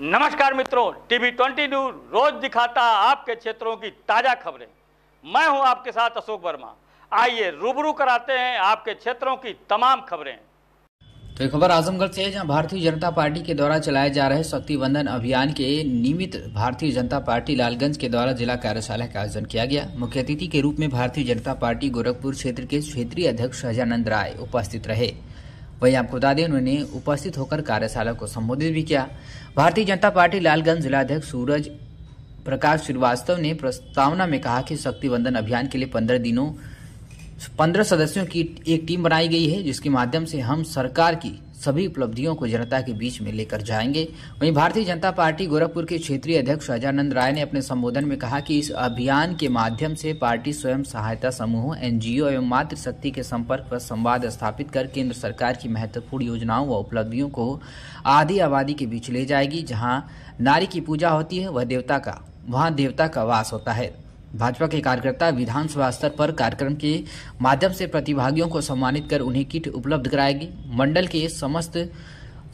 नमस्कार मित्रों TV twenty news रोज दिखाता आपके क्षेत्रों की ताज़ा खबरें मैं हूं आपके साथ अशोक वर्मा आइए रूबरू कराते हैं आपके क्षेत्रों की तमाम खबरें तो खबर आजमगढ़ से है जहां भारतीय जनता पार्टी के द्वारा चलाए जा रहे शक्ति वंदन अभियान के निमित्त भारतीय जनता पार्टी लालगंज के द्वारा जिला कार्यशाला का आयोजन किया गया मुख्य अतिथि के रूप में भारतीय जनता पार्टी गोरखपुर क्षेत्र के क्षेत्रीय अध्यक्ष सहजानंद राय उपस्थित रहे वहीं आपको बता दें उन्होंने उपस्थित होकर कार्यशाला को संबोधित भी किया भारतीय जनता पार्टी लालगंज जिलाध्यक्ष सूरज प्रकाश श्रीवास्तव ने प्रस्तावना में कहा कि शक्ति वंदन अभियान के लिए पंद्रह दिनों पंद्रह सदस्यों की एक टीम बनाई गई है जिसके माध्यम से हम सरकार की सभी उपलब्धियों को जनता के बीच में लेकर जाएंगे वहीं भारतीय जनता पार्टी गोरखपुर के क्षेत्रीय अध्यक्ष अजानंद राय ने अपने संबोधन में कहा कि इस अभियान के माध्यम से पार्टी स्वयं सहायता समूहों एनजीओ एवं मातृशक्ति के संपर्क पर संवाद स्थापित कर केंद्र सरकार की महत्वपूर्ण योजनाओं व उपलब्धियों को आधी आबादी के बीच ले जाएगी जहाँ नारी की पूजा होती है वह देवता का वहाँ देवता का वास होता है भाजपा के कार्यकर्ता विधानसभा स्तर पर कार्यक्रम के माध्यम से प्रतिभागियों को सम्मानित कर उन्हें किट उपलब्ध कराएगी मंडल के समस्त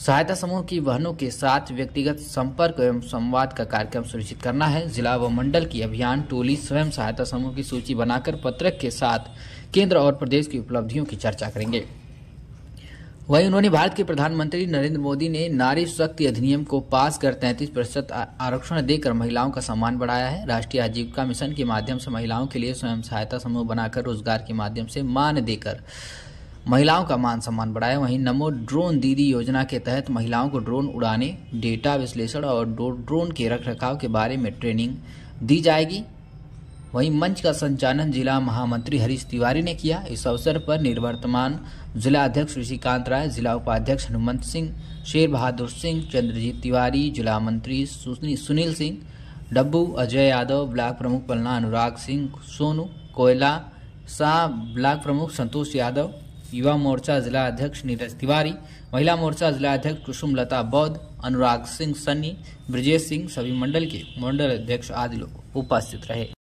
सहायता समूह की बहनों के साथ व्यक्तिगत संपर्क एवं संवाद का कार्यक्रम सुनिश्चित करना है जिला व मंडल की अभियान टोली स्वयं सहायता समूह की सूची बनाकर पत्रक के साथ केंद्र और प्रदेश की उपलब्धियों की चर्चा करेंगे वहीं उन्होंने भारत के प्रधानमंत्री नरेंद्र मोदी ने नारी शक्ति अधिनियम को पास कर तैंतीस प्रतिशत आरक्षण देकर महिलाओं का सम्मान बढ़ाया है राष्ट्रीय आजीविका मिशन के माध्यम से महिलाओं के लिए स्वयं सहायता समूह बनाकर रोजगार के माध्यम से मान देकर महिलाओं का मान सम्मान बढ़ाया वहीं नमो ड्रोन दीदी योजना के तहत महिलाओं को ड्रोन उड़ाने डेटा विश्लेषण और ड्रोन के रख के बारे में ट्रेनिंग दी जाएगी वहीं मंच का संचालन जिला महामंत्री हरीश तिवारी ने किया इस अवसर पर निर्वर्तमान जिला अध्यक्ष ऋषिकांत राय जिला उपाध्यक्ष हनुमंत सिंह शेर बहादुर सिंह चंद्रजीत तिवारी जिला मंत्री सुनील सिंह डब्बू अजय यादव ब्लॉक प्रमुख पलना अनुराग सिंह सोनू कोयला शाह ब्लॉक प्रमुख संतोष यादव युवा मोर्चा जिला अध्यक्ष नीरज तिवारी महिला मोर्चा जिला अध्यक्ष कुसुम लता बौद्ध अनुराग सिंह सन्नी ब्रजेश सिंह सभी मंडल के मंडल अध्यक्ष आदि लोग उपस्थित रहे